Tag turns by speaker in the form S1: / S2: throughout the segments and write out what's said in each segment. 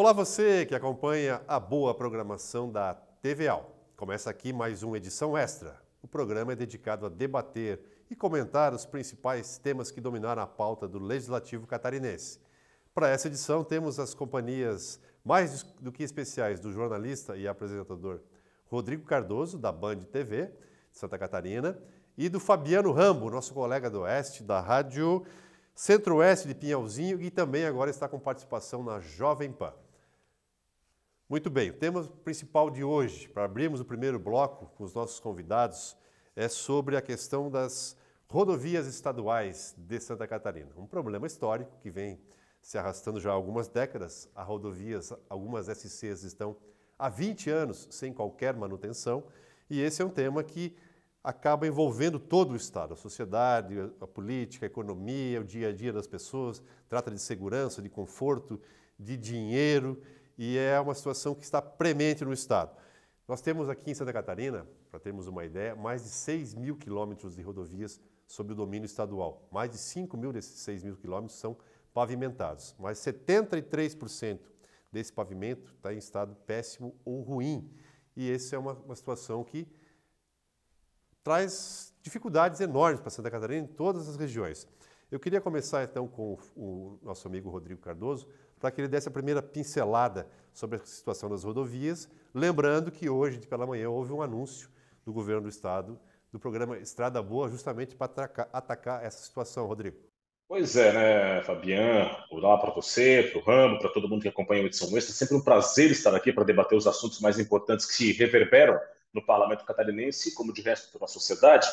S1: Olá você que acompanha a boa programação da TVAL. Começa aqui mais uma edição extra. O programa é dedicado a debater e comentar os principais temas que dominaram a pauta do Legislativo catarinense. Para essa edição temos as companhias mais do que especiais do jornalista e apresentador Rodrigo Cardoso, da Band TV de Santa Catarina, e do Fabiano Rambo, nosso colega do Oeste, da Rádio Centro-Oeste de Pinhalzinho e também agora está com participação na Jovem Pan. Muito bem, o tema principal de hoje, para abrirmos o primeiro bloco com os nossos convidados, é sobre a questão das rodovias estaduais de Santa Catarina. Um problema histórico que vem se arrastando já há algumas décadas. As rodovias, algumas SCs estão há 20 anos sem qualquer manutenção, e esse é um tema que acaba envolvendo todo o Estado, a sociedade, a política, a economia, o dia a dia das pessoas, trata de segurança, de conforto, de dinheiro e é uma situação que está premente no Estado. Nós temos aqui em Santa Catarina, para termos uma ideia, mais de 6 mil quilômetros de rodovias sob o domínio estadual. Mais de 5 mil desses 6 mil quilômetros são pavimentados, mas 73% desse pavimento está em estado péssimo ou ruim. E essa é uma, uma situação que traz dificuldades enormes para Santa Catarina em todas as regiões. Eu queria começar então com o, o nosso amigo Rodrigo Cardoso, para que ele desse a primeira pincelada sobre a situação das rodovias, lembrando que hoje, de pela manhã, houve um anúncio do governo do estado do programa Estrada Boa, justamente para atacar, essa situação, Rodrigo.
S2: Pois é, né, Fabian? Olá para você, para o Ramo, para todo mundo que acompanha o Edição Extra. É sempre um prazer estar aqui para debater os assuntos mais importantes que se reverberam no parlamento catarinense, como de resto da sociedade.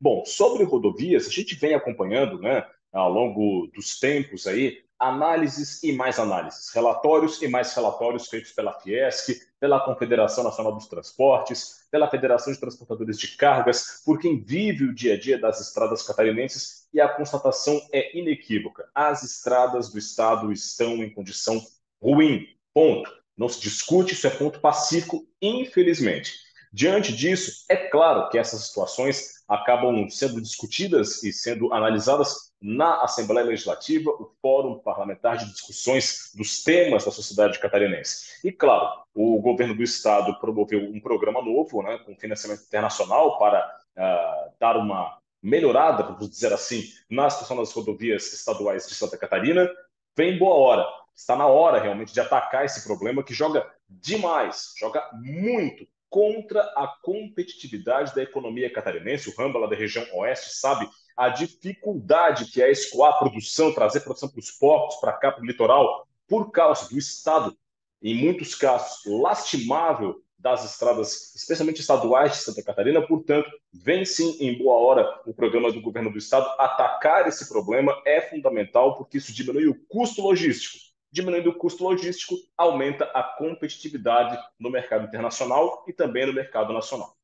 S2: Bom, sobre rodovias, a gente vem acompanhando, né, ao longo dos tempos aí, análises e mais análises, relatórios e mais relatórios feitos pela Fiesc, pela Confederação Nacional dos Transportes, pela Federação de Transportadores de Cargas, por quem vive o dia a dia das estradas catarinenses e a constatação é inequívoca. As estradas do estado estão em condição ruim. Ponto. Não se discute, isso é ponto pacífico, infelizmente. Diante disso, é claro que essas situações acabam sendo discutidas e sendo analisadas na Assembleia Legislativa, o Fórum Parlamentar de Discussões dos Temas da Sociedade Catarinense. E, claro, o governo do Estado promoveu um programa novo, né, com financiamento internacional, para uh, dar uma melhorada, vamos dizer assim, na situação das rodovias estaduais de Santa Catarina, vem boa hora. Está na hora realmente de atacar esse problema que joga demais, joga muito contra a competitividade da economia catarinense. O lá da região oeste sabe a dificuldade que é escoar produção, trazer produção para os portos, para cá, para o litoral, por causa do estado, em muitos casos, lastimável das estradas, especialmente estaduais de Santa Catarina. Portanto, vem sim em boa hora o programa do governo do estado. Atacar esse problema é fundamental porque isso diminui o custo logístico diminuindo o custo logístico, aumenta a competitividade no mercado internacional e também no mercado nacional.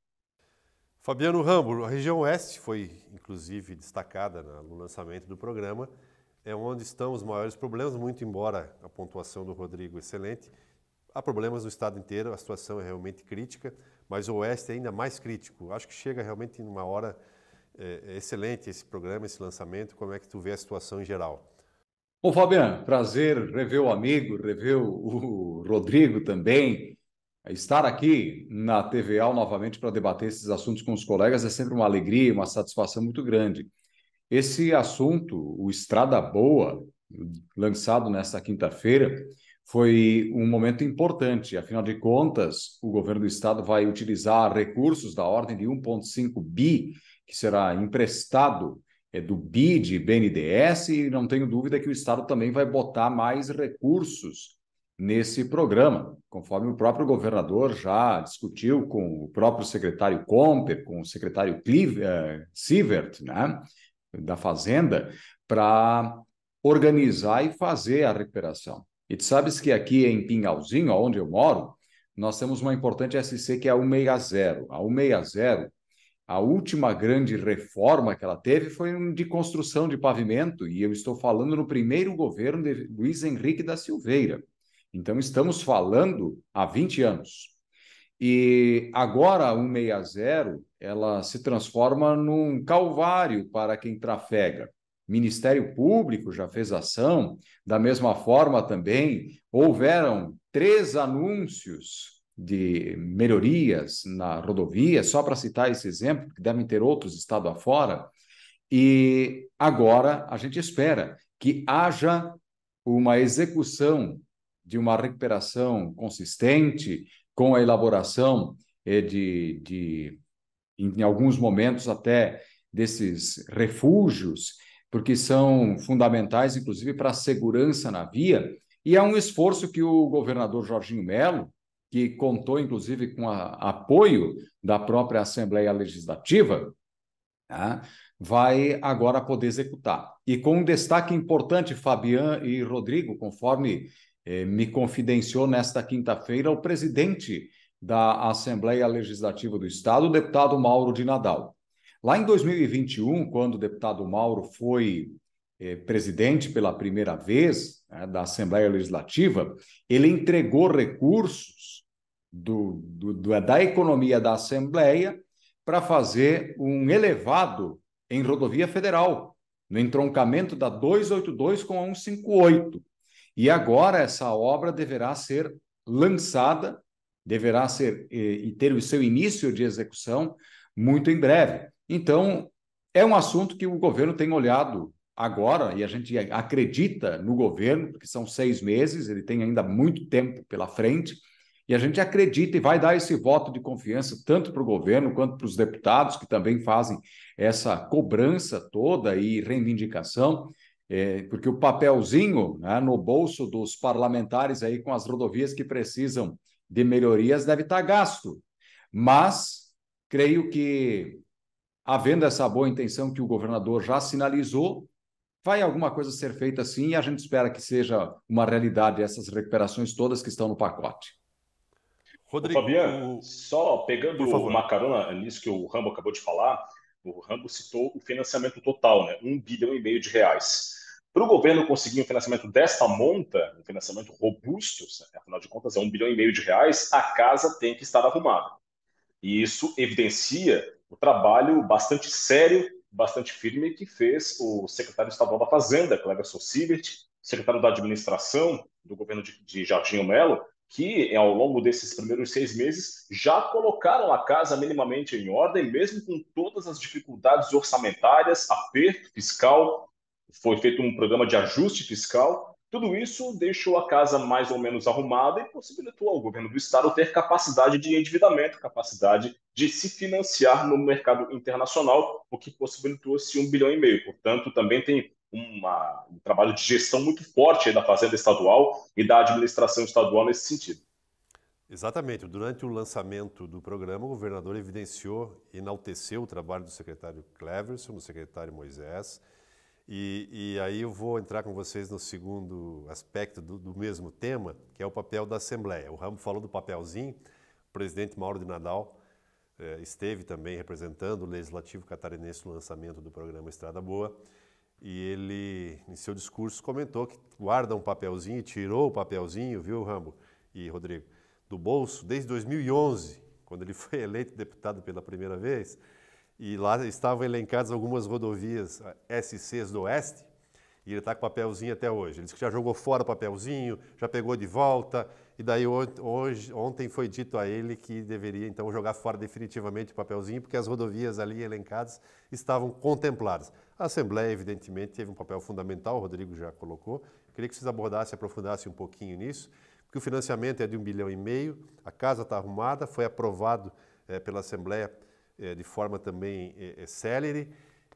S1: Fabiano Rambo, a região oeste foi inclusive destacada no lançamento do programa, é onde estão os maiores problemas, muito embora a pontuação do Rodrigo excelente, há problemas no estado inteiro, a situação é realmente crítica, mas o oeste é ainda mais crítico. Acho que chega realmente numa hora é, é, excelente esse programa, esse lançamento, como é que tu vê a situação em geral?
S3: Bom, Fabiano, prazer rever o amigo, rever o Rodrigo também. Estar aqui na TVA novamente para debater esses assuntos com os colegas é sempre uma alegria, uma satisfação muito grande. Esse assunto, o Estrada Boa, lançado nesta quinta-feira, foi um momento importante. Afinal de contas, o governo do estado vai utilizar recursos da ordem de 1,5 bi, que será emprestado é, do BID, BNDES, e não tenho dúvida que o Estado também vai botar mais recursos nesse programa, conforme o próprio governador já discutiu com o próprio secretário Comper, com o secretário Clive, uh, Sievert, né, da Fazenda, para organizar e fazer a recuperação. E tu sabes que aqui em Pinhalzinho, onde eu moro, nós temos uma importante SC que é a 160. A 160 a última grande reforma que ela teve foi de construção de pavimento, e eu estou falando no primeiro governo de Luiz Henrique da Silveira. Então, estamos falando há 20 anos. E agora a 160 ela se transforma num calvário para quem trafega. Ministério Público já fez ação, da mesma forma também houveram três anúncios de melhorias na rodovia, só para citar esse exemplo, que devem ter outros estado afora. E agora a gente espera que haja uma execução de uma recuperação consistente com a elaboração eh, de, de em alguns momentos até desses refúgios, porque são fundamentais, inclusive, para a segurança na via. E é um esforço que o governador Jorginho Melo, que contou inclusive com a, apoio da própria Assembleia Legislativa, né, vai agora poder executar. E com um destaque importante, Fabian e Rodrigo, conforme eh, me confidenciou nesta quinta-feira, o presidente da Assembleia Legislativa do Estado, o deputado Mauro de Nadal. Lá em 2021, quando o deputado Mauro foi eh, presidente pela primeira vez né, da Assembleia Legislativa, ele entregou recursos do, do, é da economia da Assembleia para fazer um elevado em rodovia federal, no entroncamento da 282 com a 158. E agora essa obra deverá ser lançada, deverá ser e ter o seu início de execução muito em breve. Então, é um assunto que o governo tem olhado agora, e a gente acredita no governo, porque são seis meses, ele tem ainda muito tempo pela frente, e a gente acredita e vai dar esse voto de confiança tanto para o governo quanto para os deputados que também fazem essa cobrança toda e reivindicação, é, porque o papelzinho né, no bolso dos parlamentares aí com as rodovias que precisam de melhorias deve estar tá gasto. Mas creio que, havendo essa boa intenção que o governador já sinalizou, vai alguma coisa ser feita sim e a gente espera que seja uma realidade essas recuperações todas que estão no pacote.
S2: Rodrigo. Ô, Fabiano, o... só pegando o macarona nisso que o Rambo acabou de falar, o Rambo citou o financiamento total, né? Um bilhão e meio de reais. Para o governo conseguir um financiamento desta monta, um financiamento robusto, afinal de contas é um bilhão e meio de reais, a casa tem que estar arrumada. E isso evidencia o trabalho bastante sério, bastante firme que fez o secretário estadual da Fazenda, Cleverson Sivert, secretário da Administração do governo de, de Jardim Melo, que é, ao longo desses primeiros seis meses já colocaram a casa minimamente em ordem, mesmo com todas as dificuldades orçamentárias, aperto fiscal, foi feito um programa de ajuste fiscal. Tudo isso deixou a casa mais ou menos arrumada e possibilitou ao governo do estado ter capacidade de endividamento, capacidade de se financiar no mercado internacional, o que possibilitou-se um bilhão e meio. Portanto, também tem uma, um trabalho de gestão muito forte da Fazenda Estadual e da administração estadual nesse sentido.
S1: Exatamente. Durante o lançamento do programa, o governador evidenciou, enalteceu o trabalho do secretário Cleverson, do secretário Moisés. E, e aí eu vou entrar com vocês no segundo aspecto do, do, mesmo tema, que é o papel da Assembleia. O Ramo falou do papelzinho, o presidente Mauro de Nadal eh, esteve também representando o Legislativo Catarinense no lançamento do programa Estrada Boa e ele, em seu discurso, comentou que guarda um papelzinho, tirou o papelzinho, viu, Rambo e Rodrigo, do bolso desde 2011, quando ele foi eleito deputado pela primeira vez, e lá estavam elencadas algumas rodovias SCs do Oeste, e ele está com papelzinho até hoje. Ele disse que já jogou fora o papelzinho, já pegou de volta, e daí hoje, ontem foi dito a ele que deveria então jogar fora definitivamente o papelzinho, porque as rodovias ali elencadas estavam contempladas. A Assembleia, evidentemente, teve um papel fundamental, o Rodrigo já colocou. Queria que vocês abordassem, aprofundassem um pouquinho nisso, porque o financiamento é de um bilhão e meio, a casa está arrumada, foi aprovado é, pela Assembleia é, de forma também é, célere,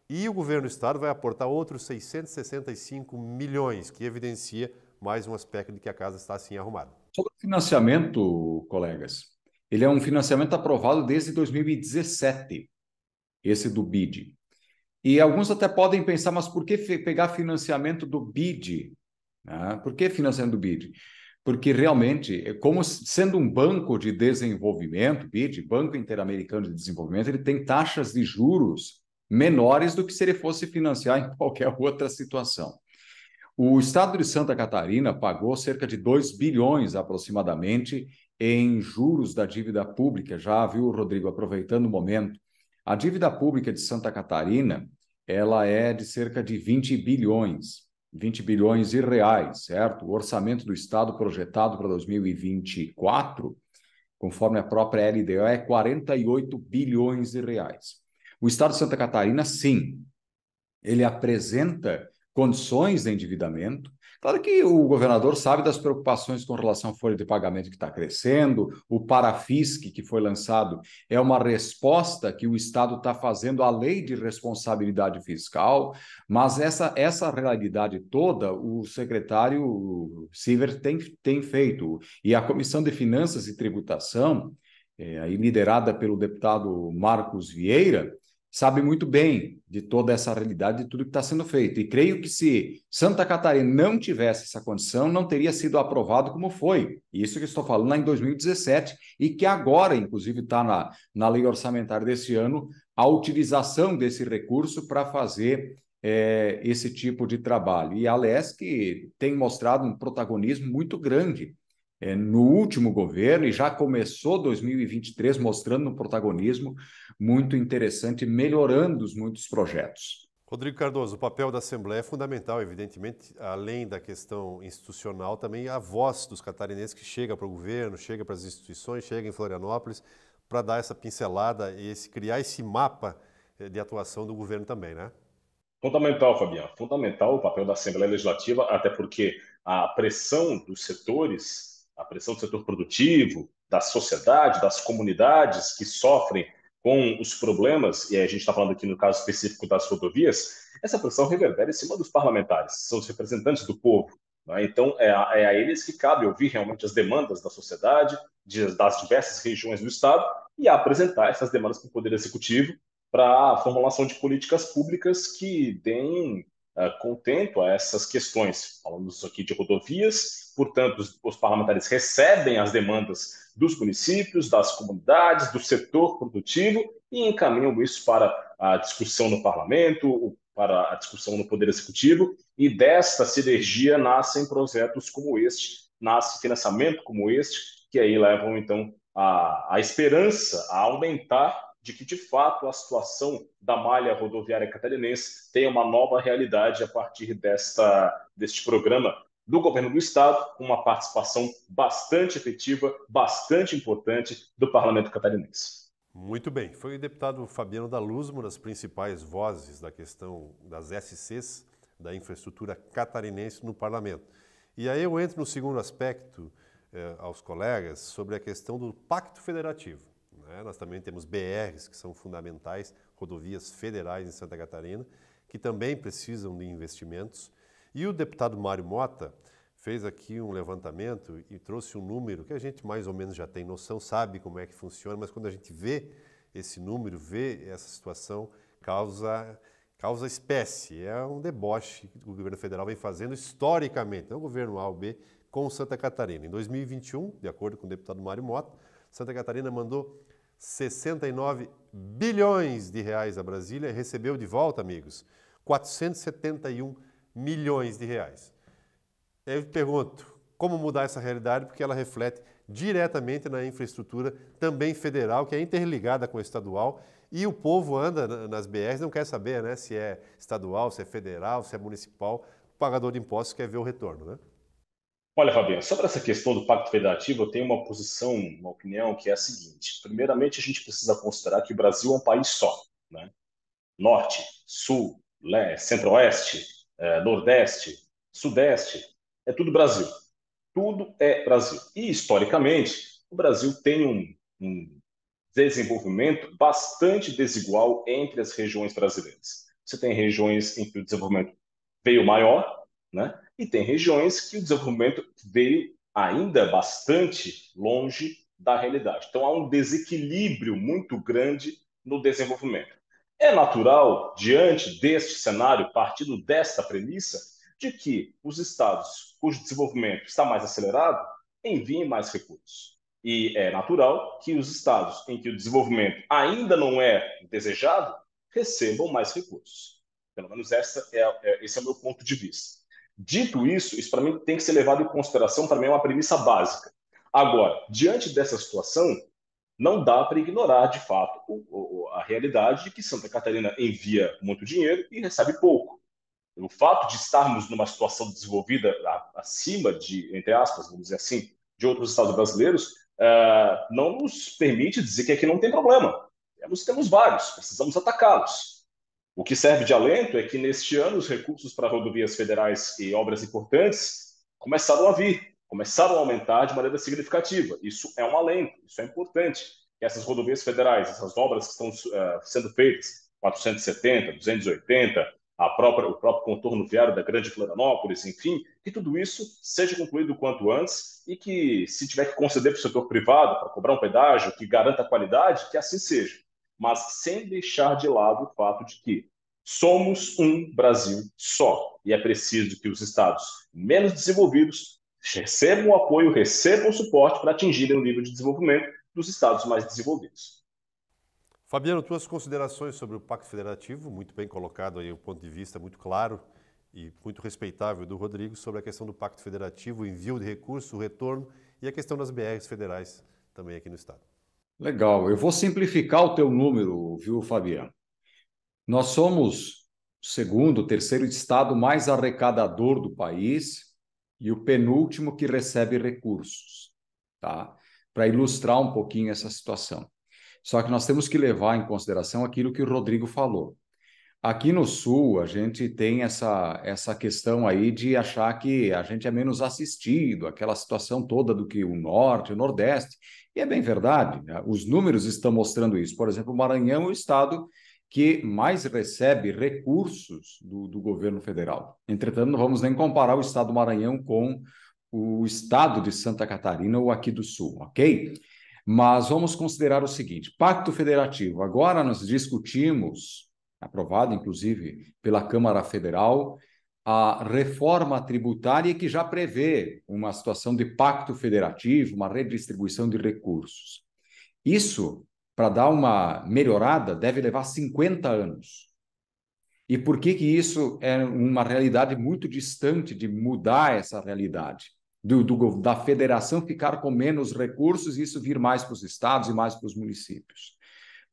S1: e o governo do Estado vai aportar outros 665 milhões, que evidencia mais um aspecto de que a casa está assim arrumada.
S3: Sobre o financiamento, colegas, ele é um financiamento aprovado desde 2017, esse do BID. E alguns até podem pensar, mas por que pegar financiamento do BID? Né? Por que financiamento do BID? Porque realmente, é como sendo um banco de desenvolvimento, BID, Banco Interamericano de Desenvolvimento, ele tem taxas de juros menores do que se ele fosse financiar em qualquer outra situação. O estado de Santa Catarina pagou cerca de 2 bilhões aproximadamente em juros da dívida pública, já viu, Rodrigo, aproveitando o momento. A dívida pública de Santa Catarina ela é de cerca de 20 bilhões, 20 bilhões de reais, certo? O orçamento do Estado projetado para 2024, conforme a própria LDO, é 48 bilhões de reais. O Estado de Santa Catarina, sim, ele apresenta condições de endividamento. Claro que o governador sabe das preocupações com relação à folha de pagamento que está crescendo, o parafisc que foi lançado é uma resposta que o Estado está fazendo à lei de responsabilidade fiscal, mas essa, essa realidade toda o secretário Siver tem, tem feito. E a Comissão de Finanças e Tributação, é, liderada pelo deputado Marcos Vieira, sabe muito bem de toda essa realidade, de tudo que está sendo feito. E creio que se Santa Catarina não tivesse essa condição, não teria sido aprovado como foi. Isso que estou falando lá em 2017 e que agora, inclusive, está na, na lei orçamentária desse ano, a utilização desse recurso para fazer é, esse tipo de trabalho. E a LESC tem mostrado um protagonismo muito grande é, no último governo e já começou 2023 mostrando um protagonismo muito interessante, melhorando os muitos projetos.
S1: Rodrigo Cardoso, o papel da Assembleia é fundamental, evidentemente, além da questão institucional, também a voz dos catarinenses que chega para o governo, chega para as instituições, chega em Florianópolis, para dar essa pincelada e esse, criar esse mapa eh, de atuação do governo também, né? Fundamental, Fabiano.
S2: Fundamental o papel da Assembleia Legislativa, até porque a pressão dos setores a pressão do setor produtivo, da sociedade, das comunidades que sofrem com os problemas, e a gente está falando aqui no caso específico das rodovias, essa pressão reverbera em cima dos parlamentares, são os representantes do povo. Né? Então, é a, é a, eles que cabe ouvir realmente as demandas da sociedade, de, das diversas regiões do Estado, e apresentar essas demandas para o Poder Executivo para a formulação de políticas públicas que deem ah, contento a essas questões. Falamos aqui de rodovias, portanto, os, os, parlamentares recebem as demandas dos municípios, das comunidades, do setor produtivo e encaminham isso para a discussão no parlamento, para a discussão no Poder Executivo, e desta sinergia nascem projetos como este, nasce financiamento como este, que aí levam, então, a, a esperança a aumentar de que, de fato, a situação da malha rodoviária catarinense tenha uma nova realidade a partir desta, deste programa do governo do Estado, com uma participação bastante efetiva, bastante importante do parlamento catarinense.
S1: Muito bem, foi o deputado Fabiano da Luz, uma das principais vozes da questão das SCs, da infraestrutura catarinense no parlamento. E aí eu entro no segundo aspecto eh, aos colegas sobre a questão do pacto federativo. Né? Nós também temos BRs, que são fundamentais, rodovias federais em Santa Catarina, que também precisam de investimentos. E o deputado Mário Mota fez aqui um levantamento e trouxe um número que a gente mais ou menos já tem noção, sabe como é que funciona, mas quando a gente vê esse número, vê essa situação, causa causa espécie. É um deboche que o governo federal vem fazendo historicamente, não é o governo A ou B, com Santa Catarina. Em 2021, de acordo com o deputado Mário Mota, Santa Catarina mandou 69 bilhões de reais a Brasília e recebeu de volta, amigos, 471 milhões de reais. Eu pergunto, como mudar essa realidade? Porque ela reflete diretamente na infraestrutura também federal, que é interligada com a estadual, e o povo anda nas BRs, não quer saber né, se é estadual, se é federal, se é municipal, o pagador de impostos quer ver o retorno. Né?
S2: Olha, Fabiano, sobre essa questão do Pacto Federativo, eu tenho uma posição, uma opinião que é a seguinte: primeiramente, a gente precisa considerar que o Brasil é um país só, né? Norte, Sul, Leste, Centro-Oeste, é, Nordeste, Sudeste, é tudo Brasil. Tudo é Brasil. E, historicamente, o Brasil tem um, um desenvolvimento bastante desigual entre as regiões brasileiras. Você tem regiões em que o desenvolvimento veio maior, né? e tem regiões que o desenvolvimento veio ainda bastante longe da realidade. Então há um desequilíbrio muito grande no desenvolvimento. É natural, diante deste cenário, partindo desta premissa, de que os estados cujo desenvolvimento está mais acelerado enviem mais recursos. E é natural que os estados em que o desenvolvimento ainda não é desejado recebam mais recursos. Pelo menos essa é, é esse é o meu ponto de vista. Dito isso, isso para mim tem que ser levado em consideração, para mim é uma premissa básica. Agora, diante dessa situação, não dá para ignorar de fato a realidade de que Santa Catarina envia muito dinheiro e recebe pouco. O fato de estarmos numa situação desenvolvida acima de, entre aspas, vamos dizer assim, de outros estados brasileiros, é, não nos permite dizer que aqui não tem problema. Temos, temos vários, precisamos atacá-los. O que serve de alento é que neste ano os recursos para rodovias federais e obras importantes começaram a vir, começaram a aumentar de maneira significativa. Isso é um alento, isso é importante. Que essas rodovias federais, essas obras que estão uh, sendo feitas, 470, 280, a própria, o próprio contorno viário da Grande Florianópolis, enfim, que tudo isso seja concluído o quanto antes e que, se tiver que conceder para o setor privado para cobrar um pedágio que garanta a qualidade, que assim seja mas sem deixar de lado o fato de que somos um Brasil só e é preciso que os estados menos desenvolvidos recebam apoio, recebam suporte para atingirem o nível de desenvolvimento dos estados mais desenvolvidos.
S1: Fabiano, tuas considerações sobre o Pacto Federativo, muito bem colocado aí, um ponto de vista muito claro e muito respeitável do Rodrigo sobre a questão do Pacto Federativo, envio de recurso, retorno e a questão das BRs federais também aqui no Estado.
S3: Legal. Eu vou simplificar o teu número, viu, Fabiano? Nós somos o segundo, terceiro estado mais arrecadador do país e o penúltimo que recebe recursos, tá? Para ilustrar um pouquinho essa situação. Só que nós temos que levar em consideração aquilo que o Rodrigo falou. Aqui no Sul, a gente tem essa, essa questão aí de achar que a gente é menos assistido, aquela situação toda do que o Norte, o Nordeste. E é bem verdade, né? os números estão mostrando isso. Por exemplo, o Maranhão é o estado que mais recebe recursos do, do governo federal. Entretanto, não vamos nem comparar o estado do Maranhão com o estado de Santa Catarina ou aqui do Sul, ok? Mas vamos considerar o seguinte: Pacto Federativo. Agora nós discutimos, aprovado inclusive pela Câmara Federal, a reforma tributária que já prevê uma situação de pacto federativo, uma redistribuição de recursos. Isso, para dar uma melhorada, deve levar 50 anos. E por que, que isso é uma realidade muito distante de mudar essa realidade? Do, do, da federação ficar com menos recursos e isso vir mais para os estados e mais para os municípios.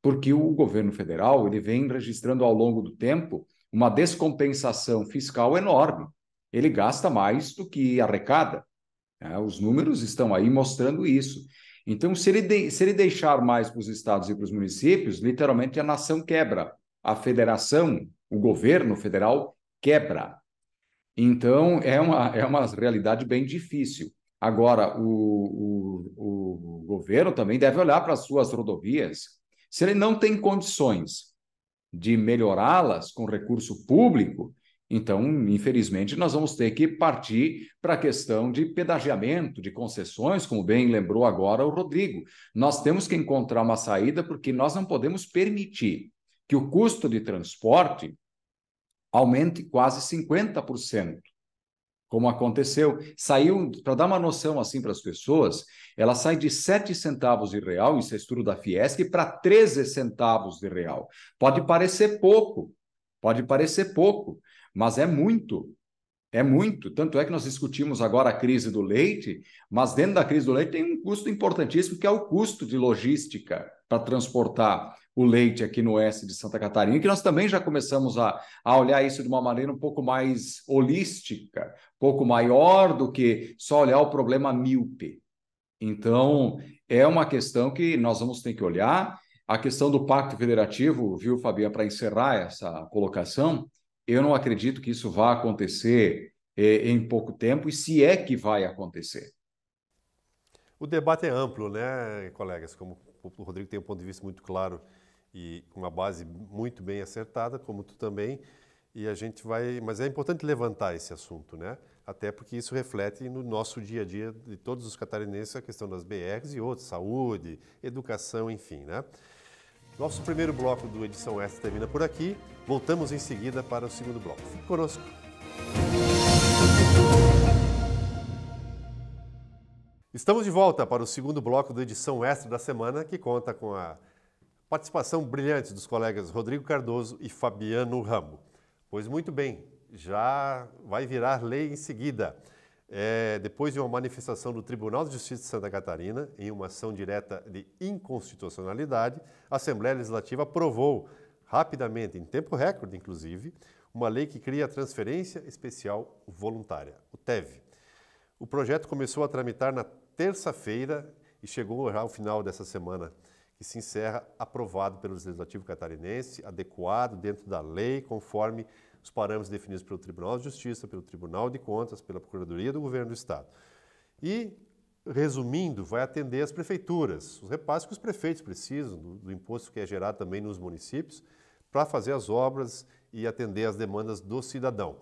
S3: Porque o governo federal ele vem registrando ao longo do tempo uma descompensação fiscal enorme. Ele gasta mais do que arrecada. Né? Os números estão aí mostrando isso. Então, se ele, de, se ele deixar mais para os estados e para os municípios, literalmente a nação quebra, a federação, o governo federal quebra. Então, é uma, é uma realidade bem difícil. Agora, o, o, o governo também deve olhar para as suas rodovias. Se ele não tem condições de melhorá-las com recurso público, então, infelizmente, nós vamos ter que partir para a questão de pedagiamento, de concessões, como bem lembrou agora o Rodrigo. Nós temos que encontrar uma saída porque nós não podemos permitir que o custo de transporte aumente quase 50% como aconteceu. Saiu, para dar uma noção assim para as pessoas, ela sai de 7 centavos de real, isso é estudo da Fiesc, para 13 centavos de real. Pode parecer pouco, pode parecer pouco, mas é muito. É muito. Tanto é que nós discutimos agora a crise do leite, mas dentro da crise do leite tem um custo importantíssimo, que é o custo de logística para transportar o leite aqui no oeste de Santa Catarina, que nós também já começamos a, a olhar isso de uma maneira um pouco mais holística, um pouco maior do que só olhar o problema míope. Então, é uma questão que nós vamos ter que olhar. A questão do Pacto Federativo, viu, Fabiana, para encerrar essa colocação, eu não acredito que isso vá acontecer eh, em pouco tempo, e se é que vai acontecer.
S1: O debate é amplo, né, colegas? Como o Rodrigo tem um ponto de vista muito claro e uma base muito bem acertada, como tu também. E a gente vai, mas é importante levantar esse assunto, né? Até porque isso reflete no nosso dia a dia de todos os catarinenses a questão das BRs e outros, saúde, educação, enfim, né? Nosso primeiro bloco do Edição Extra termina por aqui. Voltamos em seguida para o segundo bloco. Fique conosco. Estamos de volta para o segundo bloco do Edição Extra da semana, que conta com a Participação brilhante dos colegas Rodrigo Cardoso e Fabiano Ramo. Pois muito bem, já vai virar lei em seguida. É, depois de uma manifestação do Tribunal de Justiça de Santa Catarina, em uma ação direta de inconstitucionalidade, a Assembleia Legislativa aprovou rapidamente, em tempo recorde inclusive, uma lei que cria a Transferência Especial Voluntária, o TEV. O projeto começou a tramitar na terça-feira e chegou já ao final dessa semana que se encerra aprovado pelo Legislativo catarinense, adequado dentro da lei, conforme os parâmetros definidos pelo Tribunal de Justiça, pelo Tribunal de Contas, pela Procuradoria do Governo do Estado. E, resumindo, vai atender as prefeituras, os repasses que os prefeitos precisam do, do imposto que é gerado também nos municípios para fazer as obras e atender as demandas do cidadão.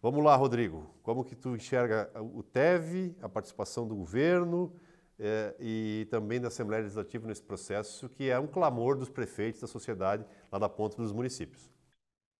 S1: Vamos lá, Rodrigo. Como que tu enxerga o TEV, a participação do governo é, e também da Assembleia Legislativa nesse processo, que é um clamor dos prefeitos, da sociedade, lá da ponta dos municípios.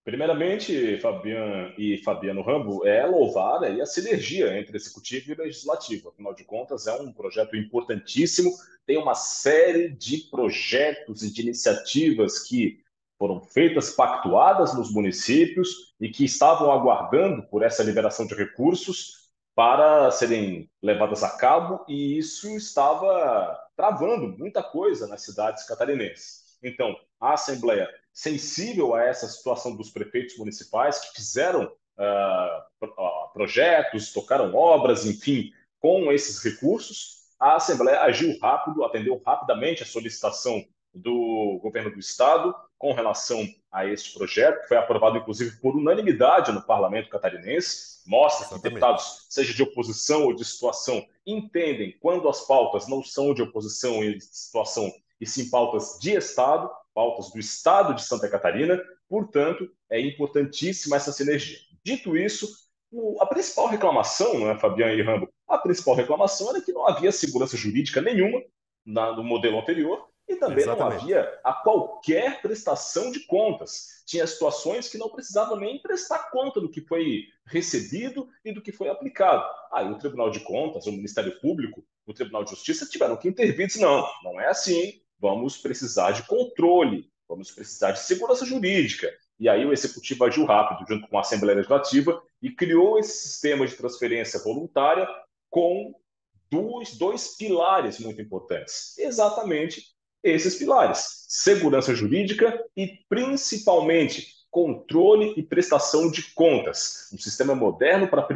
S2: Primeiramente, Fabiano e Fabiano Rambo, é louvar aí a sinergia entre executivo e legislativo. Afinal de contas, é um projeto importantíssimo, tem uma série de projetos e de iniciativas que foram feitas, pactuadas nos municípios e que estavam aguardando por essa liberação de recursos para serem levadas a cabo e isso estava travando muita coisa nas cidades catarinenses. Então, a Assembleia, sensível a essa situação dos prefeitos municipais que fizeram uh, projetos, tocaram obras, enfim, com esses recursos, a Assembleia agiu rápido, atendeu rapidamente a solicitação do governo do estado com relação a este projeto, que foi aprovado inclusive por unanimidade no parlamento catarinense, mostra Exatamente. que deputados, seja de oposição ou de situação, entendem quando as pautas não são de oposição e de situação, e sim pautas de estado, pautas do estado de Santa Catarina, portanto, é importantíssima essa sinergia. Dito isso, a principal reclamação, né, Fabiano e Rambo, a principal reclamação era que não havia segurança jurídica nenhuma no modelo anterior e também Exatamente. não havia a qualquer prestação de contas. Tinha situações que não precisavam nem prestar conta do que foi recebido e do que foi aplicado. Aí o Tribunal de Contas, o Ministério Público, o Tribunal de Justiça tiveram que intervir disse, não, não é assim, vamos precisar de controle, vamos precisar de segurança jurídica. E aí o Executivo agiu rápido, junto com a Assembleia Legislativa, e criou esse sistema de transferência voluntária com dois dois pilares muito importantes. Exatamente esses pilares: segurança jurídica e, principalmente, controle e prestação de contas. Um sistema moderno para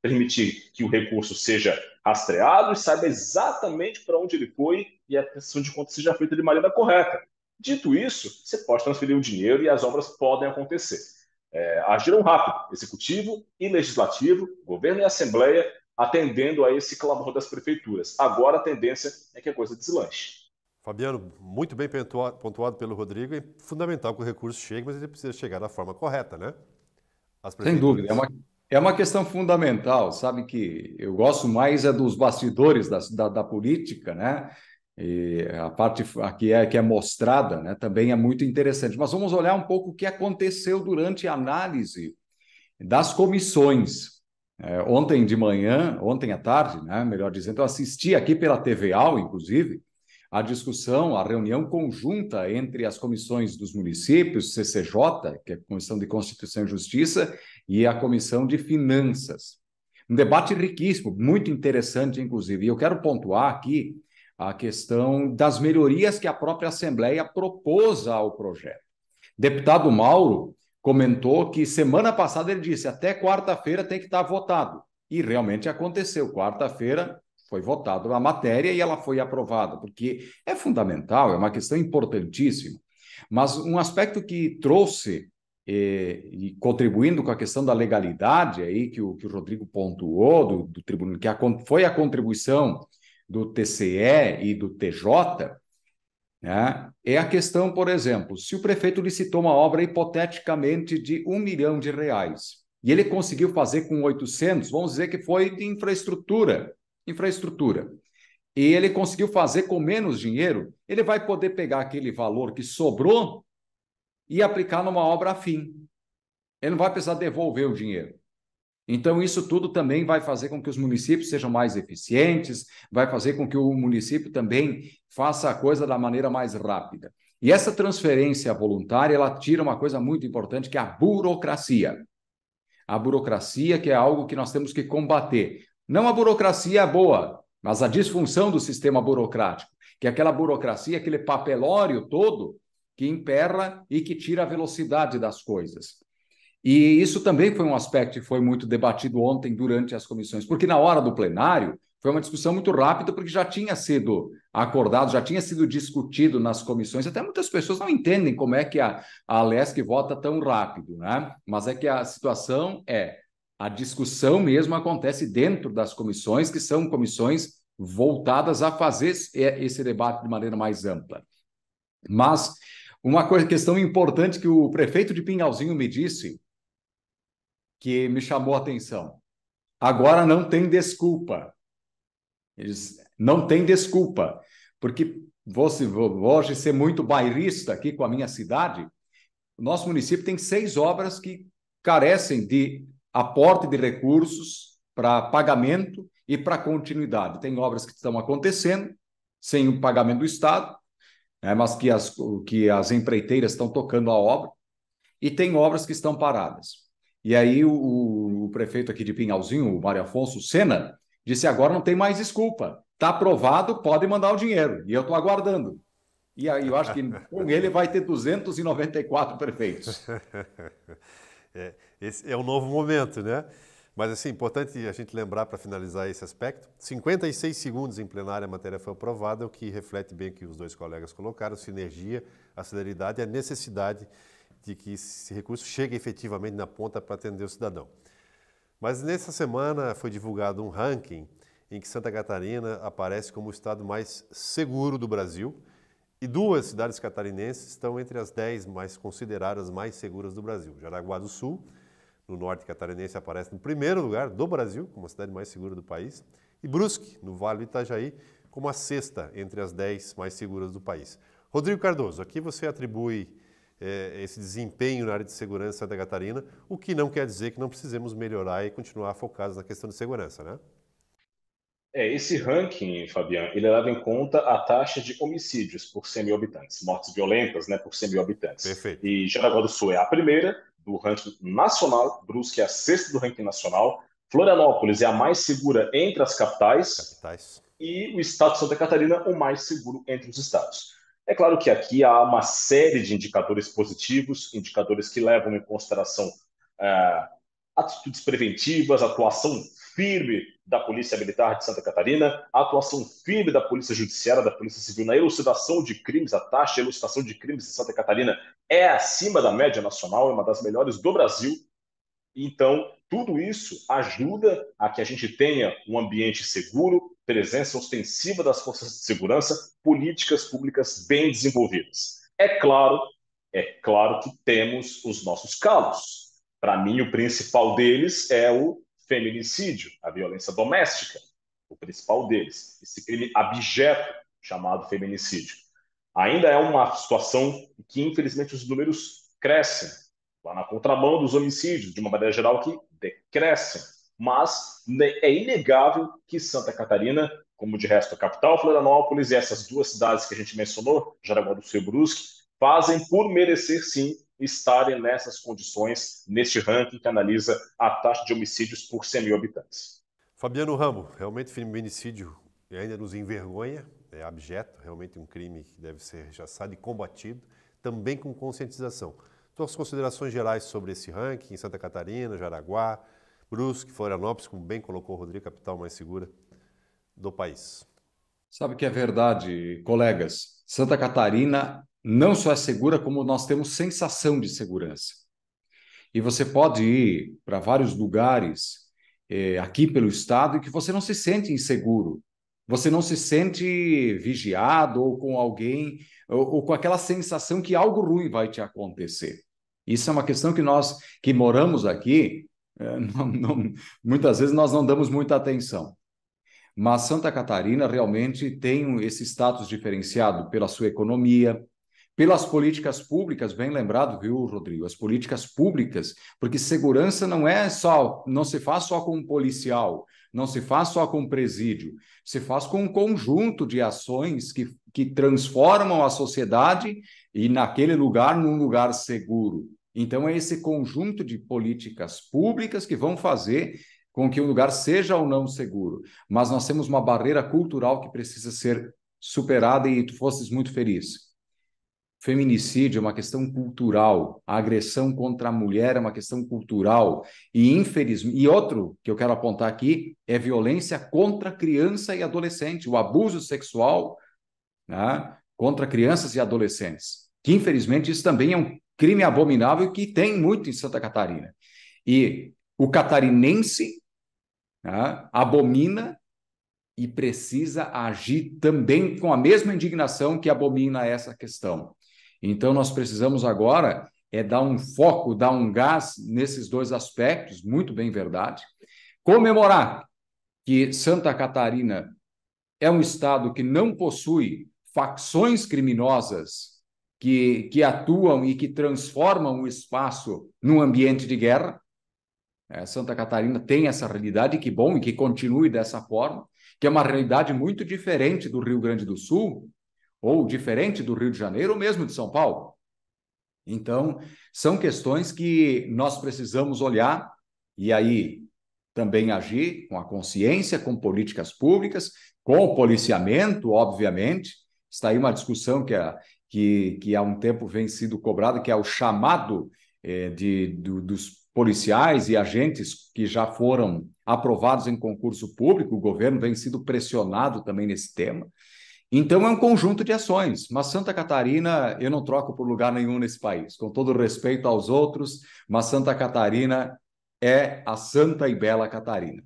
S2: permitir que o recurso seja rastreado e saiba exatamente para onde ele foi e a prestação de contas seja feita de maneira correta. Dito isso, você pode transferir o dinheiro e as obras podem acontecer. É, agiram rápido, executivo e legislativo, governo e assembleia, atendendo a esse clamor das prefeituras. Agora a
S1: tendência é que a coisa deslanche. Fabiano, muito bem pontuado pelo Rodrigo, é fundamental que o recurso chegue, mas ele precisa chegar da forma correta, né? Sem dúvida, é uma,
S3: é uma questão fundamental, sabe que eu gosto mais é dos bastidores da, da, da política, né? E a parte que é, que é mostrada né, também é muito interessante. Mas vamos olhar um pouco o que aconteceu durante a análise das comissões. É, ontem de manhã, ontem à tarde, né, melhor dizendo, eu assisti aqui pela TV Al, inclusive, a discussão, a reunião conjunta entre as comissões dos municípios, CCJ, que é a Comissão de Constituição e Justiça, e a Comissão de Finanças. Um debate riquíssimo, muito interessante, inclusive. E eu quero pontuar aqui a questão das melhorias que a própria Assembleia propôs ao projeto. Deputado Mauro comentou que semana passada ele disse até quarta-feira tem que estar votado. E realmente aconteceu. Quarta-feira foi votada a matéria e ela foi aprovada, porque é fundamental, é uma questão importantíssima. Mas um aspecto que trouxe, eh, e contribuindo com a questão da legalidade aí que o, que o Rodrigo pontuou do, do tribunal, que a, foi a contribuição do TCE e do TJ, né, é a questão, por exemplo, se o prefeito licitou uma obra hipoteticamente de um milhão de reais e ele conseguiu fazer com 800, vamos dizer que foi de infraestrutura, infraestrutura, e ele conseguiu fazer com menos dinheiro, ele vai poder pegar aquele valor que sobrou e aplicar numa obra afim. Ele não vai precisar devolver o dinheiro. Então, isso tudo também vai fazer com que os municípios sejam mais eficientes, vai fazer com que o município também faça a coisa da maneira mais rápida. E essa transferência voluntária, ela tira uma coisa muito importante, que é a burocracia. A burocracia, que é algo que nós temos que combater. Não a burocracia boa, mas a disfunção do sistema burocrático, que é aquela burocracia, aquele papelório todo que emperra e que tira a velocidade das coisas. E isso também foi um aspecto que foi muito debatido ontem durante as comissões, porque na hora do plenário foi uma discussão muito rápida, porque já tinha sido acordado, já tinha sido discutido nas comissões. Até muitas pessoas não entendem como é que a, a Alesc vota tão rápido, né? Mas é que a situação é: a discussão mesmo acontece dentro das comissões, que são comissões voltadas a fazer esse debate de maneira mais ampla. Mas uma coisa, questão importante que o prefeito de Pinhalzinho me disse, que me chamou a atenção. Agora não tem desculpa. Eles não tem desculpa, porque você hoje ser muito bairrista aqui com a minha cidade. O nosso município tem seis obras que carecem de aporte de recursos para pagamento e para continuidade. Tem obras que estão acontecendo sem o pagamento do Estado, né, mas que as, que as empreiteiras estão tocando a obra, e tem obras que estão paradas. E aí o, o prefeito aqui de Pinhalzinho, o Mário Afonso Sena, disse agora não tem mais desculpa, está aprovado, pode mandar o dinheiro, e eu estou aguardando. E aí eu acho que com ele vai ter 294 prefeitos.
S1: É, esse é um novo momento, né? Mas, assim, importante a gente lembrar para finalizar esse aspecto: 56 segundos em plenária a matéria foi aprovada, o que reflete bem o que os dois colegas colocaram: sinergia, a celeridade e a necessidade de que esse recurso chegue efetivamente na ponta para atender o cidadão. Mas nessa semana foi divulgado um ranking em que Santa Catarina aparece como o estado mais seguro do Brasil e duas cidades catarinenses estão entre as dez mais consideradas mais seguras do Brasil. Jaraguá do Sul, no norte catarinense, aparece no primeiro lugar do Brasil, como a cidade mais segura do país, e Brusque, no Vale do Itajaí, como a sexta entre as dez mais seguras do país. Rodrigo Cardoso, aqui você atribui eh, esse desempenho na área de segurança da Catarina, o que não quer dizer que não precisemos melhorar e continuar focados na questão de segurança, né?
S2: É, esse ranking, Fabiano, ele é leva em conta a taxa de homicídios por 100 mil habitantes, mortes violentas né, por 100 mil habitantes. Perfeito. E Jaraguá do Sul é a primeira do ranking nacional, Brusque é a sexta do ranking nacional, Florianópolis é a mais segura entre as capitais, capitais. e o estado de Santa Catarina o mais seguro entre os estados. É claro que aqui há uma série de indicadores positivos, indicadores que levam em consideração uh, atitudes preventivas, atuação firme da Polícia Militar de Santa Catarina, a atuação firme da Polícia Judiciária, da Polícia Civil na elucidação de crimes, a taxa de elucidação de crimes de Santa Catarina é acima da média nacional, é uma das melhores do Brasil. Então, tudo isso ajuda a que a gente tenha um ambiente seguro, presença ostensiva das forças de segurança, políticas públicas bem desenvolvidas. É claro, é claro que temos os nossos calos. Para mim, o principal deles é o feminicídio, a violência doméstica, o principal deles, esse crime abjeto chamado feminicídio. Ainda é uma situação que, infelizmente, os números crescem, lá na contramão dos homicídios, de uma maneira geral, que decrescem. Mas é inegável que Santa Catarina, como de resto a capital Florianópolis e essas duas cidades que a gente mencionou, Jaraguá do Sul e Brusque, fazem por merecer, sim, estarem nessas condições, neste ranking que analisa a taxa de homicídios por 100 mil habitantes.
S1: Fabiano Ramo, realmente feminicídio ainda nos envergonha, é abjeto, realmente um crime que deve ser rechaçado e combatido, também com conscientização. Suas considerações gerais sobre esse ranking em Santa Catarina, Jaraguá, Brusque, Florianópolis, como bem colocou o Rodrigo, capital mais segura do país. Sabe
S3: que é verdade, colegas. Santa Catarina não só é segura, como nós temos sensação de segurança. E você pode ir para vários lugares é, aqui pelo estado e que você não se sente inseguro, você não se sente vigiado ou com alguém, ou, ou com aquela sensação que algo ruim vai te acontecer. Isso é uma questão que nós que moramos aqui, é, não, não, muitas vezes nós não damos muita atenção. Mas Santa Catarina realmente tem esse status diferenciado pela sua economia, pelas políticas públicas, bem lembrado, viu, Rodrigo? As políticas públicas, porque segurança não é só, não se faz só com policial, não se faz só com presídio, se faz com um conjunto de ações que, que transformam a sociedade e naquele lugar num lugar seguro. Então, é esse conjunto de políticas públicas que vão fazer com que o lugar seja ou não seguro. Mas nós temos uma barreira cultural que precisa ser superada e tu fosses muito feliz. Feminicídio é uma questão cultural, a agressão contra a mulher é uma questão cultural e infelizmente e outro que eu quero apontar aqui é violência contra criança e adolescente, o abuso sexual né, contra crianças e adolescentes, que infelizmente isso também é um crime abominável que tem muito em Santa Catarina e o catarinense né, abomina e precisa agir também com a mesma indignação que abomina essa questão. Então, nós precisamos agora é dar um foco, dar um gás nesses dois aspectos, muito bem verdade. Comemorar que Santa Catarina é um estado que não possui facções criminosas que, que atuam e que transformam o espaço num ambiente de guerra. É, Santa Catarina tem essa realidade, que bom, e que continue dessa forma, que é uma realidade muito diferente do Rio Grande do Sul, ou diferente do Rio de Janeiro, ou mesmo de São Paulo. Então, são questões que nós precisamos olhar e aí também agir com a consciência, com políticas públicas, com o policiamento, obviamente. Está aí uma discussão que, é, que, que há um tempo vem sendo cobrada, que é o chamado é, de, do, dos policiais e agentes que já foram aprovados em concurso público. O governo vem sendo pressionado também nesse tema. Então é um conjunto de ações, mas Santa Catarina eu não troco por lugar nenhum nesse país. Com todo respeito aos outros, mas Santa Catarina é a Santa e Bela Catarina.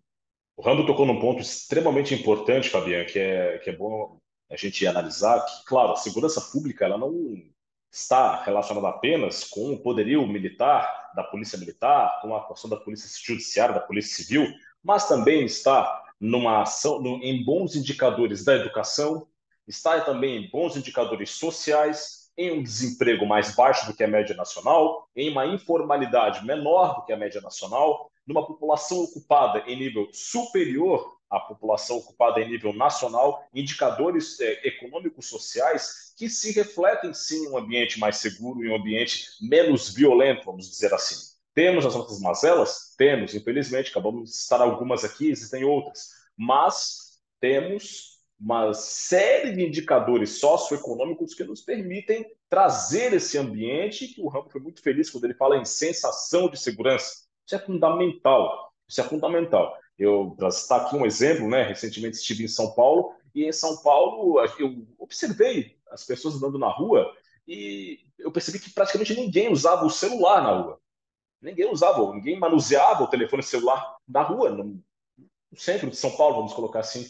S2: O Rambo tocou num ponto extremamente importante, Fabiano, que é, que é bom a gente analisar, que, claro, a segurança pública ela não está relacionada apenas com o poderio militar da polícia militar, com a atuação da polícia judiciária, da polícia civil, mas também está numa ação, em bons indicadores da educação, está também em bons indicadores sociais, em um desemprego mais baixo do que a média nacional, em uma informalidade menor do que a média nacional, numa população ocupada em nível superior à população ocupada em nível nacional, indicadores é, econômicos sociais que se refletem sim em um ambiente mais seguro, em um ambiente menos violento, vamos dizer assim. Temos as nossas mazelas? Temos, infelizmente, acabamos de citar algumas aqui, existem outras, mas temos uma série de indicadores socioeconômicos que nos permitem trazer esse ambiente, que o Rambo foi muito feliz quando ele fala em sensação de segurança. Isso é fundamental, isso é fundamental. Eu, para citar aqui um exemplo, né, recentemente estive em São Paulo, e em São Paulo eu observei as pessoas andando na rua e eu percebi que praticamente ninguém usava o celular na rua. Ninguém usava, ninguém manuseava o telefone celular na rua, no centro de São Paulo, vamos colocar assim.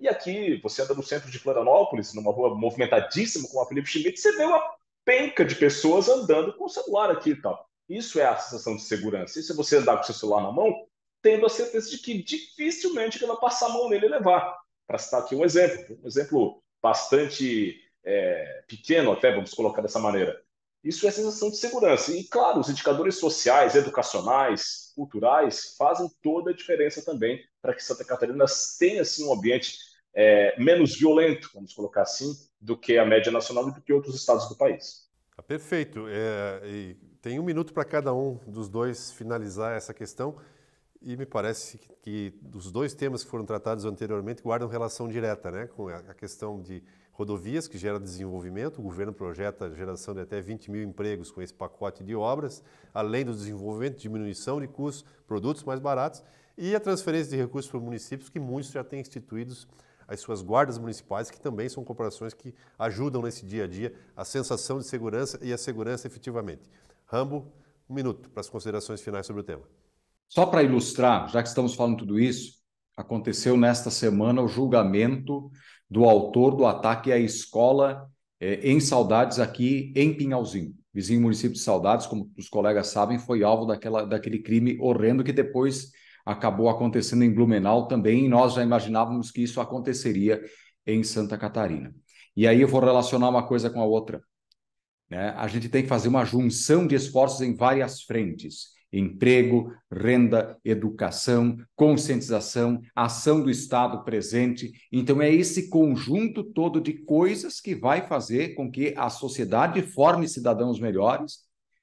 S2: E aqui, você anda no centro de Florianópolis, numa rua movimentadíssima com a Felipe Schmidt, você vê uma penca de pessoas andando com o celular aqui e tal. Isso é a sensação de segurança. E se você andar com o seu celular na mão, tendo a certeza de que dificilmente que ela passar a mão nele e levar. Para citar aqui um exemplo, um exemplo bastante é, pequeno até, vamos colocar dessa maneira. Isso é a sensação de segurança. E, claro, os indicadores sociais, educacionais, culturais fazem toda a diferença também para que Santa Catarina tenha assim, um ambiente é, menos violento, vamos colocar assim, do que a média nacional e do que outros estados do país.
S1: Tá perfeito. É, tem um minuto para cada um dos dois finalizar essa questão. E me parece que, que os dois temas que foram tratados anteriormente guardam relação direta, né? Com a questão de rodovias, que gera desenvolvimento. O governo projeta a geração de até 20 mil empregos com esse pacote de obras, além do desenvolvimento, diminuição de custos, produtos mais baratos e a transferência de recursos para municípios, que muitos já têm instituídos as suas guardas municipais, que também são corporações que ajudam nesse dia a dia a sensação de segurança e a segurança efetivamente. Rambo, um minuto para as considerações finais sobre o tema. Só para
S3: ilustrar, já que estamos falando tudo isso, aconteceu nesta semana o julgamento do autor do ataque à escola eh, em Saudades, aqui em Pinhalzinho. Vizinho município de Saudades, como os colegas sabem, foi alvo daquela, daquele crime horrendo que depois acabou acontecendo em Blumenau também, e nós já imaginávamos que isso aconteceria em Santa Catarina. E aí eu vou relacionar uma coisa com a outra. Né? A gente tem que fazer uma junção de esforços em várias frentes: emprego, renda, educação, conscientização, ação do Estado presente. Então, é esse conjunto todo de coisas que vai fazer com que a sociedade forme cidadãos melhores,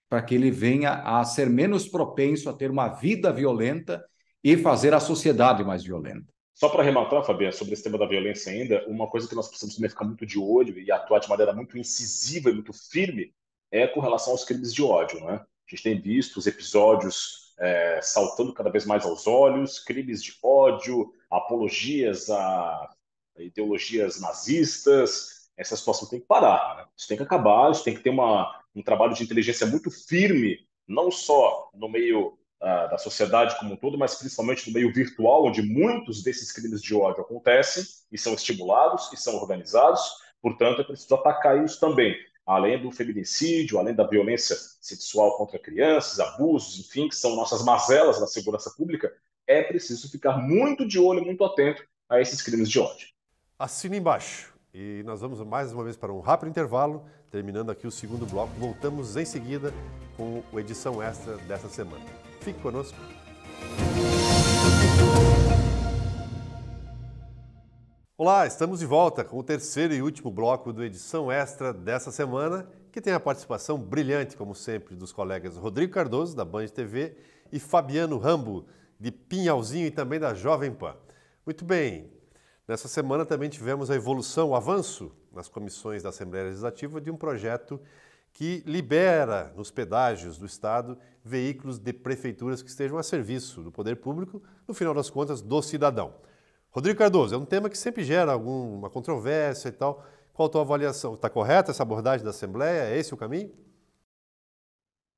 S3: para que ele venha a ser menos propenso a ter uma vida violenta e fazer a sociedade mais violenta.
S2: Só para arrematar, Fabiano, sobre esse tema da violência ainda, uma coisa que nós precisamos também ficar muito de olho e atuar de maneira muito incisiva e muito firme é com relação aos crimes de ódio. Né? A gente tem visto os episódios é, saltando cada vez mais aos olhos, crimes de ódio, apologias a ideologias nazistas. Essa situação tem que parar, né? isso tem que acabar, isso tem que ter uma, um trabalho de inteligência muito firme, não só no meio da sociedade como um todo, mas principalmente no meio virtual, onde muitos desses crimes de ódio acontecem e são estimulados e são organizados. Portanto, é preciso atacar isso também, além do feminicídio, além da violência sexual contra crianças, abusos, enfim, que são nossas mazelas na segurança pública. É preciso ficar muito de olho, muito atento a
S1: esses crimes de ódio. Assina embaixo. E nós vamos mais uma vez para um rápido intervalo, terminando aqui o segundo bloco. Voltamos em seguida com a edição extra dessa semana. Fique conosco. Olá, estamos de volta com o terceiro e último bloco do Edição Extra dessa semana, que tem a participação brilhante, como sempre, dos colegas Rodrigo Cardoso, da Band TV, e Fabiano Rambo, de Pinhalzinho e também da Jovem Pan. Muito bem, nessa semana também tivemos a evolução, o avanço nas comissões da Assembleia Legislativa de um projeto que libera nos pedágios do Estado veículos de prefeituras que estejam a serviço do poder público, no final das contas, do cidadão. Rodrigo Cardoso, é um tema que sempre gera alguma controvérsia e tal. Qual a tua avaliação? Está correta essa abordagem da Assembleia? É esse o caminho?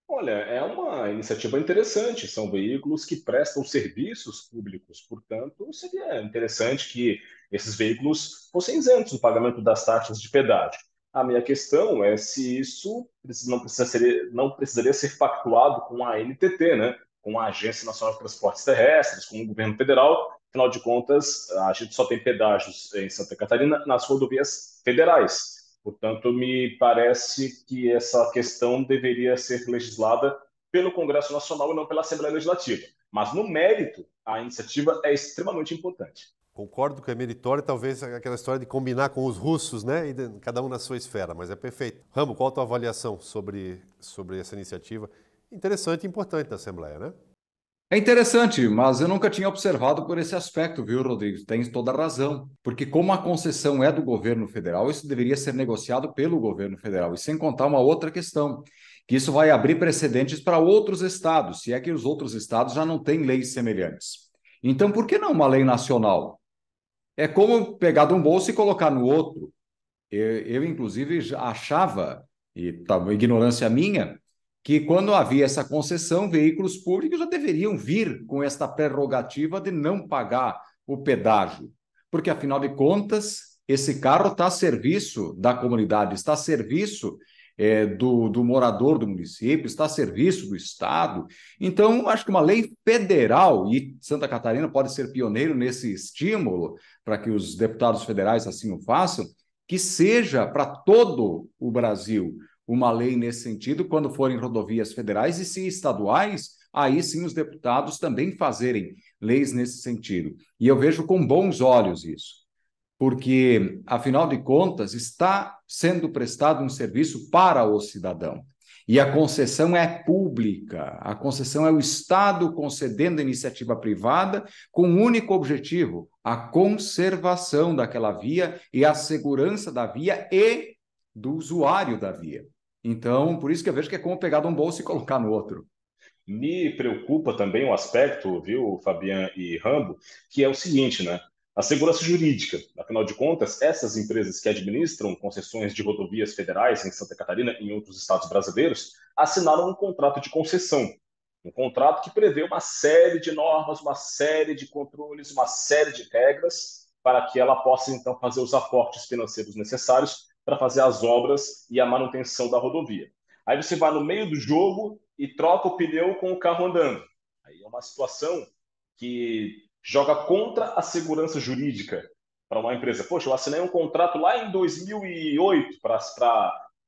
S2: Olha, é uma iniciativa interessante. São veículos que prestam serviços públicos, portanto, seria interessante que esses veículos fossem isentos do pagamento das taxas de pedágio. A minha questão é se isso não, precisa ser, não precisaria ser pactuado com a NTT, né? com a Agência Nacional de Transportes Terrestres, com o governo federal. Afinal de contas, a gente só tem pedágios em Santa Catarina nas rodovias federais. Portanto, me parece que essa questão deveria ser legislada pelo Congresso Nacional e não pela Assembleia Legislativa. Mas, no mérito, a
S1: iniciativa é extremamente importante. Concordo que é meritório, talvez aquela história de combinar com os russos, né? E cada um na sua esfera, mas é perfeito. Ramo, qual a tua avaliação sobre, sobre essa iniciativa? Interessante e importante da Assembleia, né? É interessante, mas eu nunca tinha
S3: observado por esse aspecto, viu, Rodrigo? Tens toda a razão. Porque, como a concessão é do governo federal, isso deveria ser negociado pelo governo federal. E sem contar uma outra questão, que isso vai abrir precedentes para outros estados, se é que os outros estados já não têm leis semelhantes. Então, por que não uma lei nacional? É como pegar de um bolso e colocar no outro. Eu, eu inclusive, achava, e tá ignorância minha, que quando havia essa concessão, veículos públicos já deveriam vir com esta prerrogativa de não pagar o pedágio. Porque, afinal de contas, esse carro está a serviço da comunidade, está a serviço é, do, do morador do município, está a serviço do Estado. Então, acho que uma lei federal, e Santa Catarina pode ser pioneiro nesse estímulo para que os deputados federais assim o façam, que seja para todo o Brasil uma lei nesse sentido, quando forem rodovias federais e se estaduais, aí sim os deputados também fazerem leis nesse sentido. E eu vejo com bons olhos isso porque, afinal de contas, está sendo prestado um serviço para o cidadão. E a concessão é pública, a concessão é o Estado concedendo a iniciativa privada com um único objetivo: a conservação daquela via e a segurança da via e do usuário da via. Então, por isso que eu vejo que é como pegar de um bolso e colocar no outro. Me preocupa também um aspecto, viu, Fabian
S2: e Rambo, que é o seguinte, né? A segurança jurídica, afinal de contas, essas empresas que administram concessões de rodovias federais em Santa Catarina e em outros estados brasileiros assinaram um contrato de concessão. Um contrato que prevê uma série de normas, uma série de controles, uma série de regras para que ela possa então fazer os aportes financeiros necessários para fazer as obras e a manutenção da rodovia. Aí você vai no meio do jogo e troca o pneu com o carro andando. Aí é uma situação que joga contra a segurança jurídica para uma empresa. Poxa, eu assinei um contrato lá em 2008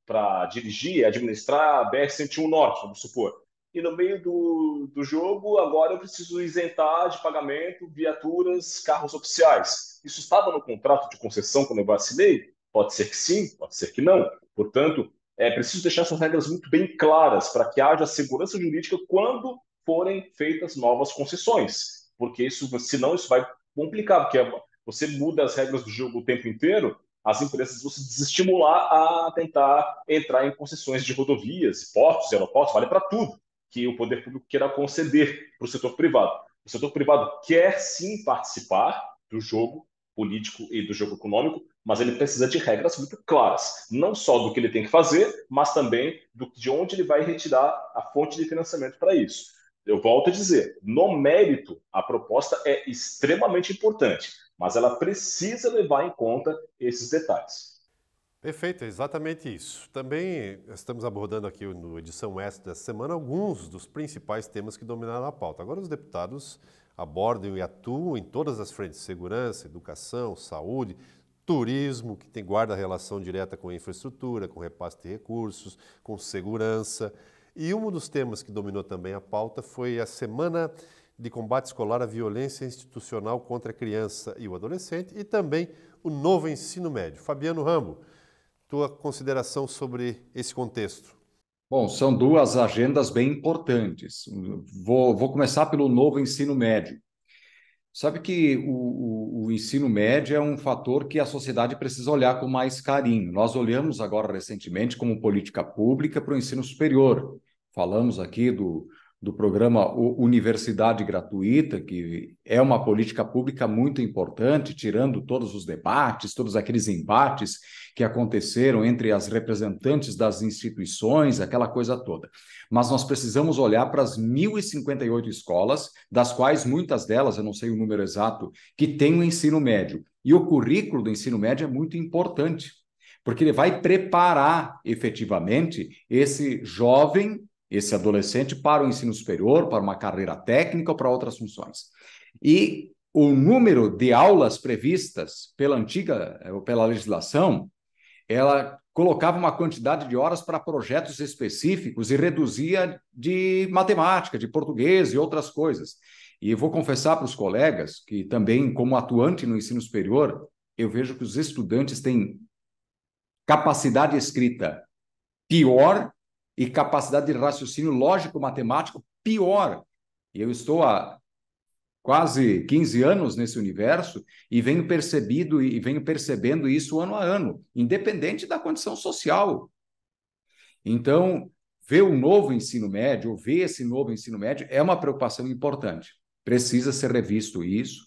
S2: para dirigir e administrar a BR-101 Norte, vamos supor. E no meio do, do jogo, agora eu preciso isentar de pagamento viaturas, carros oficiais. Isso estava no contrato de concessão quando eu assinei? Pode ser que sim, pode ser que não. Portanto, é preciso deixar essas regras muito bem claras para que haja segurança jurídica quando forem feitas novas concessões porque isso, senão isso vai complicar, porque é você muda as regras do jogo o tempo inteiro, as empresas vão se desestimular a tentar entrar em concessões de rodovias, portos, aeroportos, vale para tudo que o poder público queira conceder para o setor privado. O setor privado quer sim participar do jogo político e do jogo econômico, mas ele precisa de regras muito claras, não só do que ele tem que fazer, mas também do, de onde ele vai retirar a fonte de financiamento para isso eu volto a dizer, no mérito, a proposta é extremamente importante, mas ela precisa levar em conta esses detalhes.
S1: Perfeito, é exatamente isso. Também estamos abordando aqui no edição extra dessa semana alguns dos principais temas que dominaram a pauta. Agora os deputados abordam e atuam em todas as frentes: segurança, educação, saúde, turismo, que tem guarda relação direta com infraestrutura, com repasse de recursos, com segurança. E um dos temas que dominou também a pauta foi a Semana de Combate Escolar à Violência Institucional contra a Criança e o Adolescente e também o novo ensino médio. Fabiano Rambo, tua consideração sobre esse contexto. Bom, são duas
S3: agendas bem importantes. Vou, vou começar pelo novo ensino médio. Sabe que o, o, o, ensino médio é um fator que a sociedade precisa olhar com mais carinho. Nós olhamos agora recentemente como política pública para o ensino superior. Falamos aqui do, do programa Universidade Gratuita, que é uma política pública muito importante, tirando todos os debates, todos aqueles embates que aconteceram entre as representantes das instituições, aquela coisa toda. Mas nós precisamos olhar para as 1.058 escolas, das quais muitas delas, eu não sei o número exato, que têm o ensino médio. E o currículo do ensino médio é muito importante. Porque ele vai preparar efetivamente esse jovem esse adolescente para o ensino superior, para uma carreira técnica ou para outras funções. E o número de aulas previstas pela antiga, eh, pela legislação, ela colocava uma quantidade de horas para projetos específicos e reduzia de matemática, de português e outras coisas. E vou confessar para os colegas que também, como atuante no ensino superior, eu vejo que os estudantes têm capacidade escrita pior e capacidade de raciocínio lógico-matemático pior. eu estou há quase 15 anos nesse universo e venho percebido e venho percebendo isso ano a ano, independente da condição social. Então, ver o novo ensino médio, ou ver esse novo ensino médio é uma preocupação importante. Precisa ser revisto isso.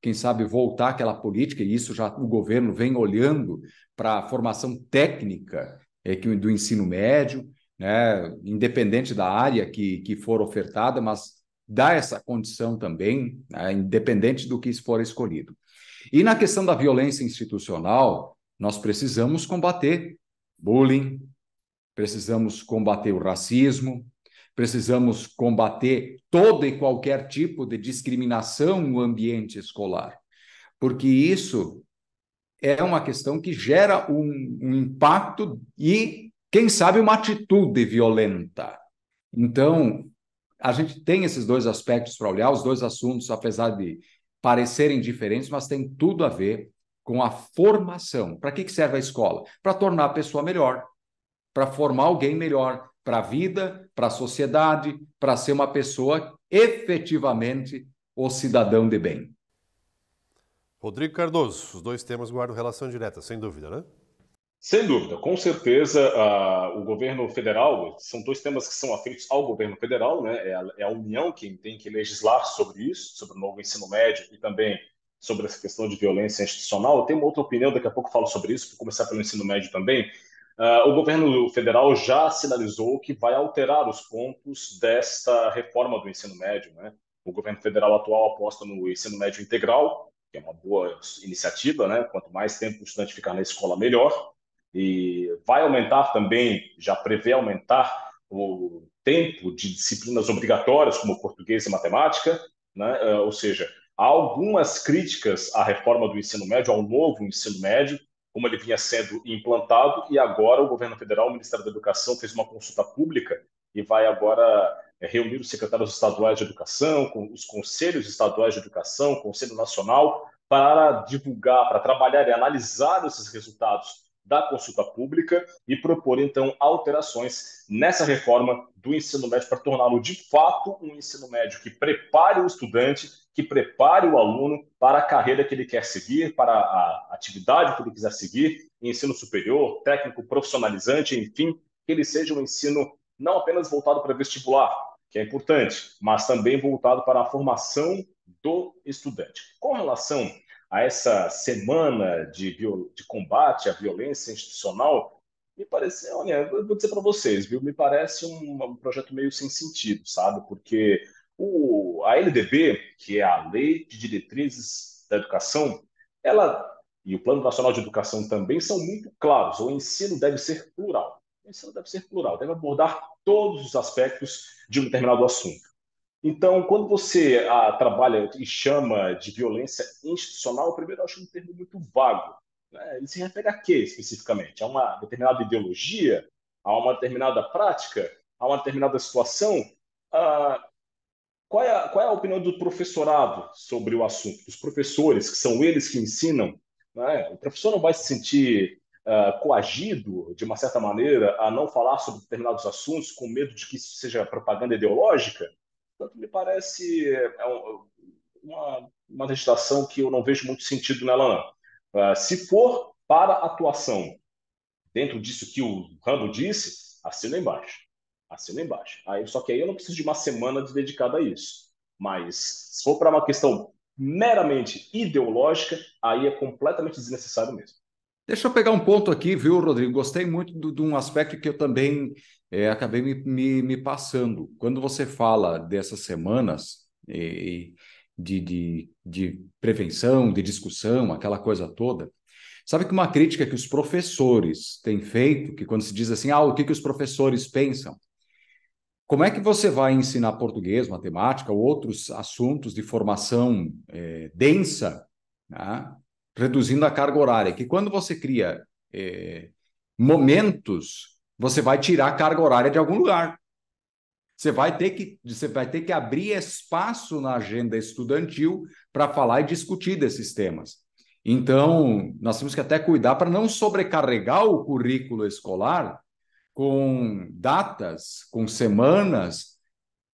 S3: Quem sabe voltar àquela política, e isso já o governo vem olhando para a formação técnica é do ensino médio, né, independente da área que, que for ofertada, mas dá essa condição também, né, independente do que for escolhido. E na questão da violência institucional, nós precisamos combater bullying, precisamos combater o racismo, precisamos combater todo e qualquer tipo de discriminação no ambiente escolar, porque isso é uma questão que gera um, um impacto e quem sabe uma atitude violenta. Então, a gente tem esses dois aspectos para olhar, os dois assuntos, apesar de parecerem diferentes, mas tem tudo a ver com a formação. Para que, que serve a escola? Para tornar a pessoa melhor, para formar alguém melhor para a vida, para a sociedade, para ser uma pessoa efetivamente o cidadão de
S1: bem. Rodrigo Cardoso, os dois temas guardam relação direta, sem dúvida, né?
S2: Sem dúvida, com certeza uh, o governo federal, são dois temas que são afeitos ao governo federal, né? É a, é a, União quem tem que legislar sobre isso, sobre o novo ensino médio e também sobre essa questão de violência institucional. Eu tenho uma outra opinião, daqui a pouco falo sobre isso, vou começar pelo ensino médio também. Uh, o governo federal já sinalizou que vai alterar os pontos desta reforma do ensino médio, né? O governo federal atual aposta no ensino médio integral, que é uma boa iniciativa, né? Quanto mais tempo o estudante ficar na escola, melhor e vai aumentar também, já prevê aumentar o tempo de disciplinas obrigatórias como português e matemática, né? Eh, ou seja, há algumas críticas à reforma do ensino médio, ao novo ensino médio, como ele vinha sendo implantado, e agora o governo federal, o Ministério da Educação, fez uma consulta pública e vai agora eh, reunir os secretários estaduais de educação, com os conselhos estaduais de educação, o Conselho Nacional, para divulgar, para trabalhar e analisar esses resultados da consulta pública e propor, então, alterações nessa reforma do ensino médio para torná-lo, de fato, um ensino médio que prepare o estudante, que prepare o aluno para a carreira que ele quer seguir, para a atividade que ele quiser seguir, ensino superior, técnico, profissionalizante, enfim, que ele seja um ensino não apenas voltado para vestibular, que é importante, mas também voltado para a formação do estudante. Com relação a essa semana de, de combate à violência institucional, me parece, olha, eu vou dizer para vocês, viu? Me parece um, um, projeto meio sem sentido, sabe? Porque o, a LDB, que é a Lei de Diretrizes da Educação, ela e o Plano Nacional de Educação também são muito claros. O ensino deve ser plural. O ensino deve ser plural, deve abordar todos os aspectos de um determinado assunto. Então, quando você ah, trabalha e chama de violência institucional, primeiro eu acho um termo muito vago. Né? Ele se refere a quê especificamente? A uma determinada ideologia? A uma determinada prática? A uma determinada situação? Ah, qual, é a, qual é a opinião do professorado sobre o assunto? Dos professores, que são eles que ensinam? Né? O professor não vai se sentir Uh, coagido, de uma certa maneira, a não falar sobre determinados assuntos com medo de que isso seja propaganda ideológica? Portanto, me parece é uma, uma legislação que eu não vejo muito sentido nela, não. Ah, se for para atuação, dentro disso que o Rambo disse, assina embaixo. Assina embaixo. Aí, só que aí eu não preciso de uma semana dedicada a isso. Mas se for para uma questão meramente ideológica, aí é completamente desnecessário mesmo.
S3: Deixa eu pegar um ponto aqui, viu, Rodrigo? Gostei muito de um aspecto que eu também é, acabei me, me, me, passando. Quando você fala dessas semanas e, de, de, de prevenção, de discussão, aquela coisa toda, sabe que uma crítica que os professores têm feito, que quando se diz assim, ah, o que, que os professores pensam? Como é que você vai ensinar português, matemática ou outros assuntos de formação é, densa, né? reduzindo a carga horária? Que quando você cria é, momentos você vai tirar a carga horária de algum lugar. Você vai ter que, você vai ter que abrir espaço na agenda estudantil para falar e discutir desses temas. Então, nós temos que até cuidar para não sobrecarregar o currículo escolar com datas, com semanas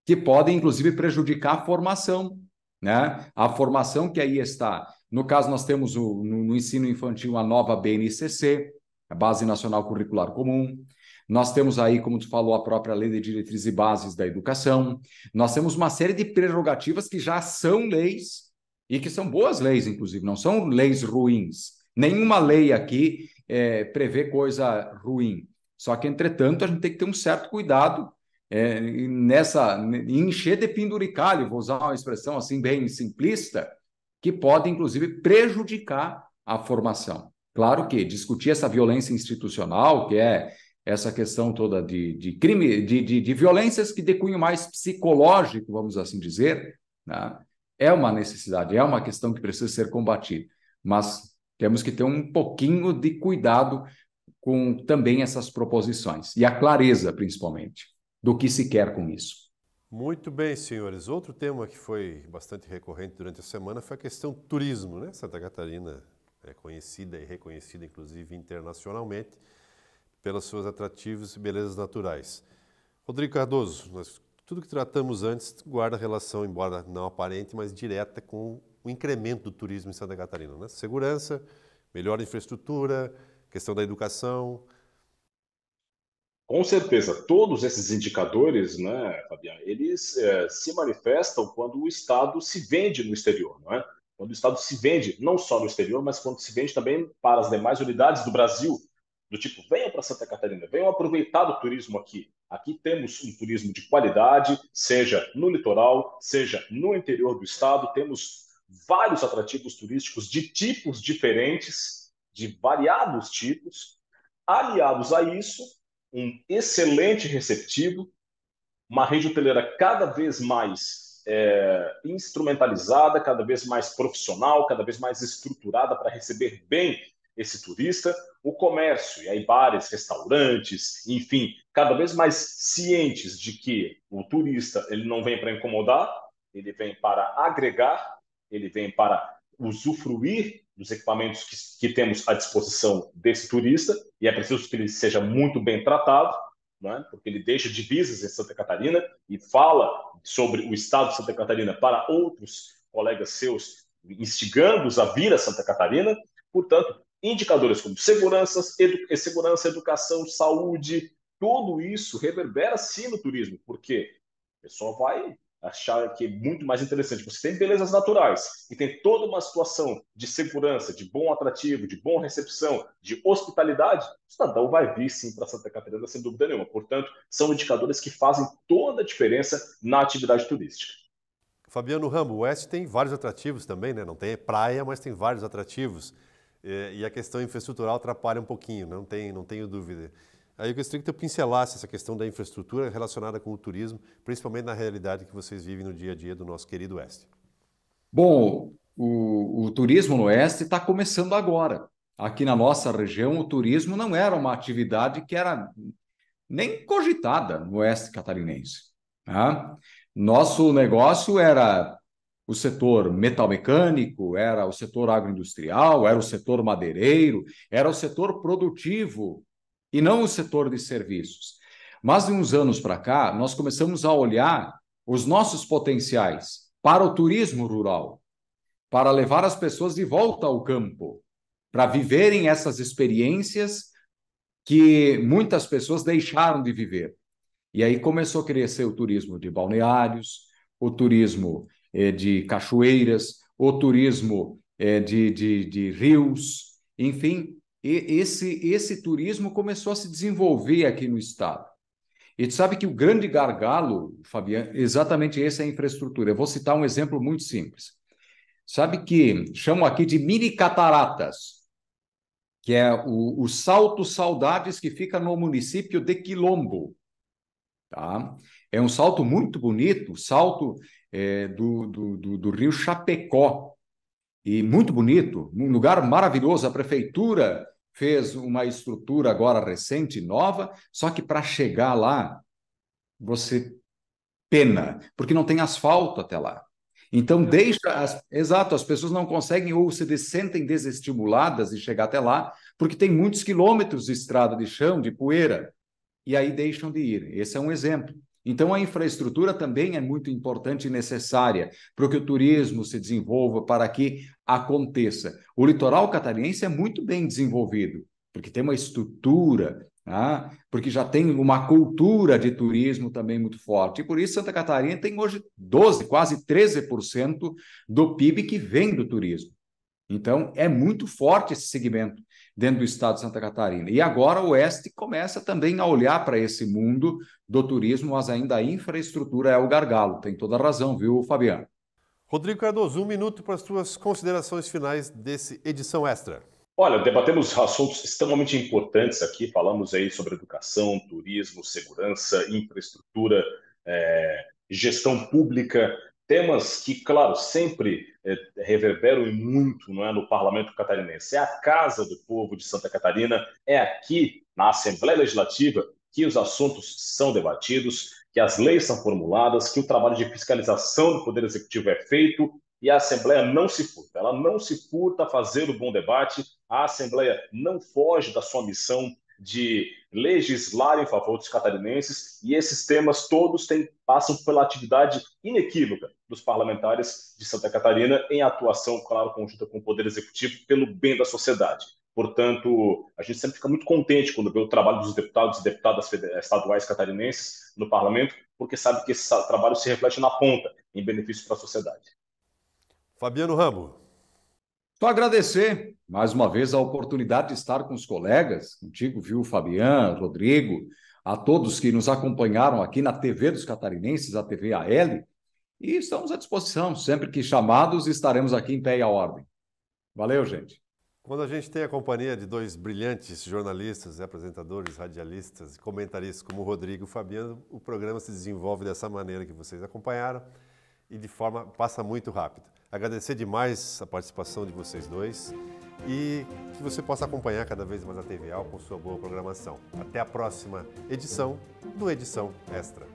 S3: que podem inclusive prejudicar a formação, né? A formação que aí está. No caso, nós temos o, no, no ensino infantil a nova BNCC, a Base Nacional Curricular Comum. Nós temos aí, como tu falou, a própria lei de diretrizes e bases da educação. Nós temos uma série de prerrogativas que já são leis e que são boas leis, inclusive, não são leis ruins. Nenhuma lei aqui é, prevê coisa ruim. Só que, entretanto, a gente tem que ter um certo cuidado é, nessa encher de penduricalho, vou usar uma expressão assim bem simplista, que pode, inclusive, prejudicar a formação. Claro que discutir essa violência institucional, que é essa questão toda de, de crime, de, de, de, violências que decunham mais psicológico, vamos assim dizer, né? é uma necessidade, é uma questão que precisa ser combatida. Mas temos que ter um pouquinho de cuidado com também essas proposições e a clareza, principalmente, do que se quer com isso.
S1: Muito bem, senhores. Outro tema que foi bastante recorrente durante a semana foi a questão do turismo. Né? Santa Catarina é conhecida e reconhecida, inclusive internacionalmente, pelas seus atrativos e belezas naturais. Rodrigo Cardoso, nós, tudo que tratamos antes guarda relação, embora não aparente, mas direta com o incremento do turismo em Santa Catarina. Né? Segurança, melhor infraestrutura, questão da educação.
S2: Com certeza, todos esses indicadores, né, Fabiano, eles é, se manifestam quando o Estado se vende no exterior, não é? Quando o Estado se vende não só no exterior, mas quando se vende também para as demais unidades do Brasil, do tipo, venham para Santa Catarina, venham aproveitar do turismo aqui. Aqui temos um turismo de qualidade, seja no litoral, seja no interior do estado, temos vários atrativos turísticos de tipos diferentes, de variados tipos. Aliados a isso, um excelente receptivo, uma rede hoteleira cada vez mais é, instrumentalizada, cada vez mais profissional, cada vez mais estruturada para receber bem esse turista o comércio, e aí bares, restaurantes, enfim, cada vez mais cientes de que o turista ele não vem para incomodar, ele vem para agregar, ele vem para usufruir dos equipamentos que, que temos à disposição desse turista, e é preciso que ele seja muito bem tratado, né? porque ele deixa divisas em Santa Catarina e fala sobre o estado de Santa Catarina para outros colegas seus, instigando-os a vir a Santa Catarina. Portanto, indicadores como segurança, edu eh, segurança, educação, saúde, tudo isso reverbera sim no turismo, porque o pessoal vai achar que é muito mais interessante. Você tem belezas naturais e tem toda uma situação de segurança, de bom atrativo, de boa recepção, de hospitalidade, o cidadão vai vir sim para Santa Catarina, sem dúvida nenhuma. Portanto, são indicadores que fazem toda a diferença na atividade turística.
S1: Fabiano Ramo, o Oeste tem vários atrativos também, né? Não tem praia, mas tem vários atrativos. É, e a questão infraestrutural atrapalha um pouquinho, né? não, tem, não tenho dúvida. Aí eu gostaria que tu pincelasse essa questão da infraestrutura relacionada com o turismo, principalmente na realidade que vocês vivem no dia a dia do nosso querido Oeste.
S3: Bom, o, o turismo no Oeste está começando agora. Aqui na
S1: nossa região, o turismo
S3: não era uma atividade que era nem cogitada no Oeste catarinense. Tá? Nosso negócio era o setor metalmecânico, era o setor agroindustrial, era o setor madeireiro, era o setor produtivo e não o setor de serviços. Mas de uns anos para cá, nós começamos a olhar os nossos potenciais para o turismo rural, para levar as pessoas de volta ao campo, para viverem essas experiências que muitas pessoas deixaram de viver. E aí começou a crescer o turismo de balneários, o turismo é, de cachoeiras, o turismo é, de, de, de rios, enfim, esse, esse turismo começou a se desenvolver aqui no estado. E sabe que o grande gargalo, Fabiano, exatamente essa é a infraestrutura. Eu vou citar um exemplo muito simples. Sabe que chamam aqui de mini cataratas, que é o, o Salto Saudades, que fica no município de Quilombo. Tá? É um salto muito bonito, salto é, do, do, do, do rio Chapecó. E muito bonito, um lugar maravilhoso. A prefeitura fez uma estrutura agora recente, nova, só que para chegar lá, você pena, porque não tem asfalto até lá. Então é. deixa, as, exato, as pessoas não conseguem ou se sentem desestimuladas de chegar até lá, porque tem muitos quilômetros de estrada de chão, de poeira, e aí deixam de ir. Esse é um exemplo. Então, a infraestrutura também é muito importante e necessária para que o turismo se desenvolva, para que aconteça. O litoral catarinense é muito bem desenvolvido, porque tem uma estrutura, tá? porque já tem uma cultura de turismo também muito forte. E por isso Santa Catarina tem hoje 12, quase 13% do PIB que vem do turismo. Então, é muito forte esse segmento dentro do estado de Santa Catarina. E agora o Oeste começa também a olhar para esse mundo do turismo, mas ainda a infraestrutura é o gargalo. Tem toda a razão, viu, Fabiano?
S1: Rodrigo Cardoso, um minuto para as suas considerações finais desse edição extra.
S3: Olha, debatemos assuntos extremamente
S2: importantes aqui. Falamos aí sobre educação, turismo, segurança, infraestrutura, é, gestão pública temas que, claro, sempre é, reverberam muito não é, no parlamento catarinense. É a casa do povo de Santa Catarina, é aqui, na Assembleia Legislativa, que os assuntos são debatidos, que as leis são formuladas, que o trabalho de fiscalização do Poder Executivo é feito e a Assembleia não se furta. Ela não se furta a fazer o bom debate, a Assembleia não foge da sua missão de legislar em favor dos catarinenses, e esses temas todos têm, passam pela atividade inequívoca dos parlamentares de Santa Catarina em atuação, claro, conjunta com o Poder Executivo, pelo bem da sociedade. Portanto, a gente sempre fica muito contente quando vê o trabalho dos deputados e deputadas estaduais catarinenses no parlamento, porque sabe que esse trabalho se reflete na ponta, em benefício para a sociedade.
S1: Fabiano Ramos.
S3: Só agradecer mais uma vez a oportunidade de estar com os colegas, contigo, viu, Fabiano, Rodrigo, a todos que nos acompanharam aqui na TV dos Catarinenses, a TV AL, e estamos à disposição. Sempre que chamados, estaremos aqui em pé e à ordem. Valeu, gente.
S1: Quando a gente tem a companhia de dois brilhantes jornalistas, apresentadores, radialistas e comentaristas como o Rodrigo e o Fabiano, o programa se desenvolve dessa maneira que vocês acompanharam e de forma passa muito rápido. Agradecer demais a participação de vocês dois e que você possa acompanhar cada vez mais a TVA com sua boa programação. Até a próxima edição do Edição Extra.